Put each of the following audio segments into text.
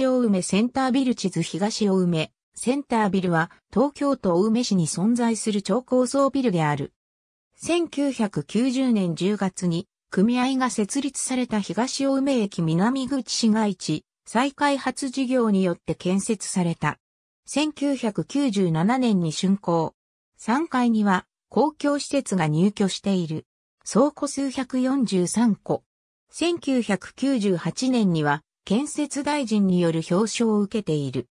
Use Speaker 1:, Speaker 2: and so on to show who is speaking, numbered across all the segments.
Speaker 1: 青梅センタービル地図東青梅、センタービルは東京都青梅市に存在する超高層ビルである。1990年10月に組合が設立された東青梅駅南口市街地再開発事業によって建設された。1997年に竣工。3階には公共施設が入居している。倉庫数143個。1998年には建設大臣による表彰を受けている。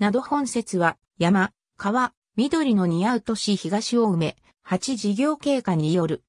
Speaker 1: など本説は、山、川、緑の似合う都市東大梅、8事業経過による。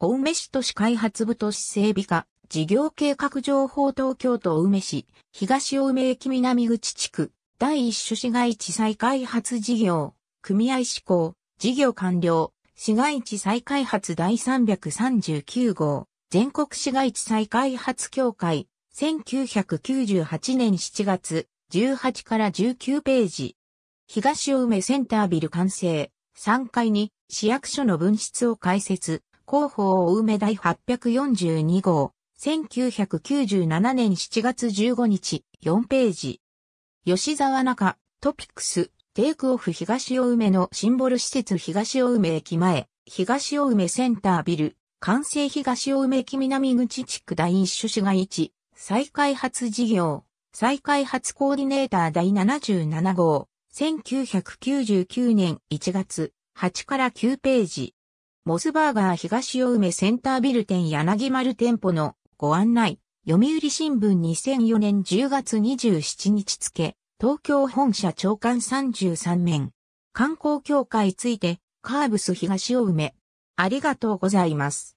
Speaker 1: 大梅市都市開発部都市整備課、事業計画情報東京都大梅市、東大梅駅南口地区、第一種市街地再開発事業、組合施行、事業完了、市街地再開発第339号、全国市街地再開発協会、1998年7月、18から19ページ。東青梅センタービル完成。3階に市役所の分室を開設。広報青梅第842号。1997年7月15日。4ページ。吉沢中、トピックス、テイクオフ東青梅のシンボル施設東青梅駅前、東青梅センタービル、完成東青梅駅南口地区第一種市街地、再開発事業、再開発コーディネーター第77号、1999年1月、8から9ページ。モスバーガー東青梅センタービル店柳丸店舗のご案内、読売新聞2004年10月27日付、東京本社長官33面。観光協会ついて、カーブス東青梅。ありがとうございます。